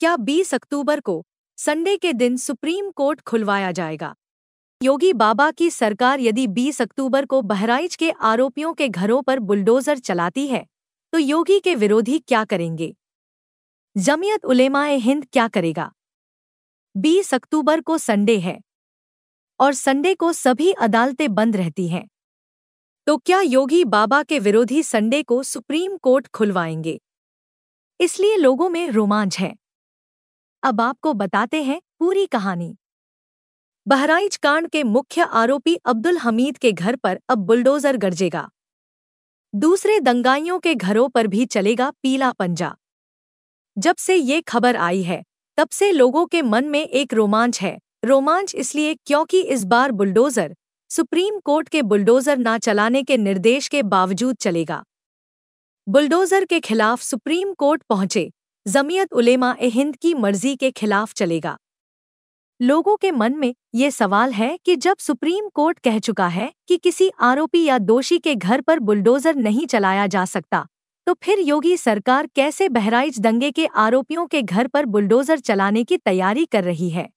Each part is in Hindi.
क्या 20 अक्टूबर को संडे के दिन सुप्रीम कोर्ट खुलवाया जाएगा योगी बाबा की सरकार यदि 20 अक्टूबर को बहराइच के आरोपियों के घरों पर बुलडोजर चलाती है तो योगी के विरोधी क्या करेंगे जमीयत उलेमाए हिंद क्या करेगा 20 अक्टूबर को संडे है और संडे को सभी अदालतें बंद रहती हैं तो क्या योगी बाबा के विरोधी संडे को सुप्रीम कोर्ट खुलवाएंगे इसलिए लोगों में रोमांच है अब आपको बताते हैं पूरी कहानी बहराइच कांड के मुख्य आरोपी अब्दुल हमीद के घर पर अब बुलडोजर गरजेगा दूसरे दंगाइयों के घरों पर भी चलेगा पीला पंजा जब से ये खबर आई है तब से लोगों के मन में एक रोमांच है रोमांच इसलिए क्योंकि इस बार बुलडोजर सुप्रीम कोर्ट के बुलडोजर ना चलाने के निर्देश के बावजूद चलेगा बुलडोजर के खिलाफ सुप्रीम कोर्ट पहुंचे जमीयत उलेमा ए हिंद की मर्जी के खिलाफ चलेगा लोगों के मन में ये सवाल है कि जब सुप्रीम कोर्ट कह चुका है कि किसी आरोपी या दोषी के घर पर बुलडोजर नहीं चलाया जा सकता तो फिर योगी सरकार कैसे बहराइच दंगे के आरोपियों के घर पर बुलडोजर चलाने की तैयारी कर रही है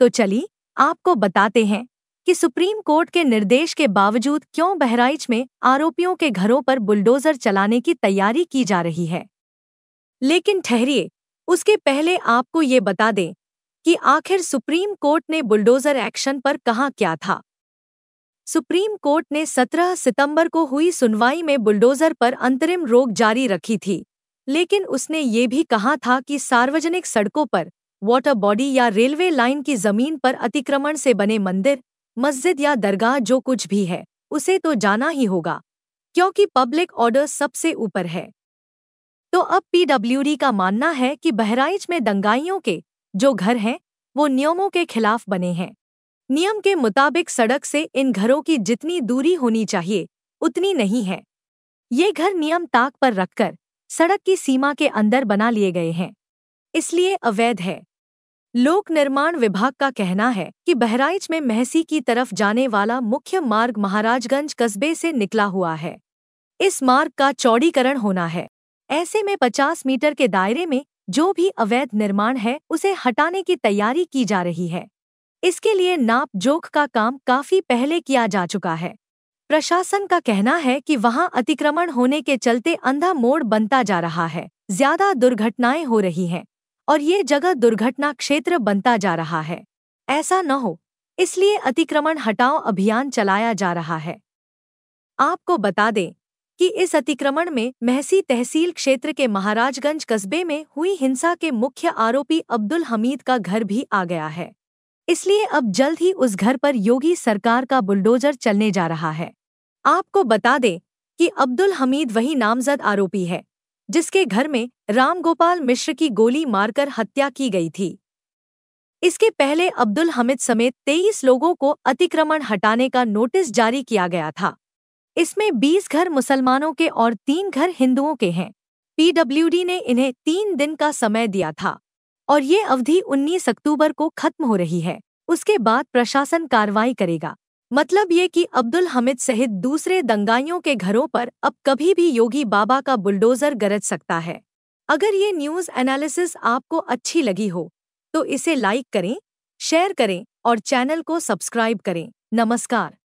तो चलिए आपको बताते हैं कि सुप्रीम कोर्ट के निर्देश के बावजूद क्यों बहराइच में आरोपियों के घरों पर बुलडोजर चलाने की तैयारी की जा रही है लेकिन ठहरिए उसके पहले आपको ये बता दें कि आखिर सुप्रीम कोर्ट ने बुलडोजर एक्शन पर कहा क्या था सुप्रीम कोर्ट ने 17 सितंबर को हुई सुनवाई में बुलडोजर पर अंतरिम रोक जारी रखी थी लेकिन उसने ये भी कहा था कि सार्वजनिक सड़कों पर वाटर बॉडी या रेलवे लाइन की जमीन पर अतिक्रमण से बने मंदिर मस्जिद या दरगाह जो कुछ भी है उसे तो जाना ही होगा क्योंकि पब्लिक ऑर्डर सबसे ऊपर है तो अब पीडब्ल्यूडी का मानना है कि बहराइच में दंगाइयों के जो घर हैं वो नियमों के खिलाफ बने हैं नियम के मुताबिक सड़क से इन घरों की जितनी दूरी होनी चाहिए उतनी नहीं है ये घर नियम ताक पर रखकर सड़क की सीमा के अंदर बना लिए गए हैं इसलिए अवैध है लोक निर्माण विभाग का कहना है कि बहराइच में महसी की तरफ जाने वाला मुख्य मार्ग महाराजगंज कस्बे से निकला हुआ है इस मार्ग का चौड़ीकरण होना है ऐसे में 50 मीटर के दायरे में जो भी अवैध निर्माण है उसे हटाने की तैयारी की जा रही है इसके लिए नाप जोख का काम काफी पहले किया जा चुका है प्रशासन का कहना है कि वहां अतिक्रमण होने के चलते अंधा मोड़ बनता जा रहा है ज्यादा दुर्घटनाएं हो रही हैं और ये जगह दुर्घटना क्षेत्र बनता जा रहा है ऐसा न हो इसलिए अतिक्रमण हटाओ अभियान चलाया जा रहा है आपको बता दें कि इस अतिक्रमण में महसी तहसील क्षेत्र के महाराजगंज कस्बे में हुई हिंसा के मुख्य आरोपी अब्दुल हमीद का घर भी आ गया है इसलिए अब जल्द ही उस घर पर योगी सरकार का बुलडोजर चलने जा रहा है आपको बता दें कि अब्दुल हमीद वही नामजद आरोपी है जिसके घर में रामगोपाल मिश्र की गोली मारकर हत्या की गई थी इसके पहले अब्दुल हमीद समेत तेईस लोगों को अतिक्रमण हटाने का नोटिस जारी किया गया था इसमें 20 घर मुसलमानों के और तीन घर हिंदुओं के हैं पीडब्ल्यूडी ने इन्हें तीन दिन का समय दिया था और ये अवधि 19 अक्टूबर को खत्म हो रही है उसके बाद प्रशासन कार्रवाई करेगा मतलब ये कि अब्दुल हमिद सहित दूसरे दंगाइयों के घरों पर अब कभी भी योगी बाबा का बुलडोजर गरज सकता है अगर ये न्यूज़ एनालिसिस आपको अच्छी लगी हो तो इसे लाइक करें शेयर करें और चैनल को सब्सक्राइब करें नमस्कार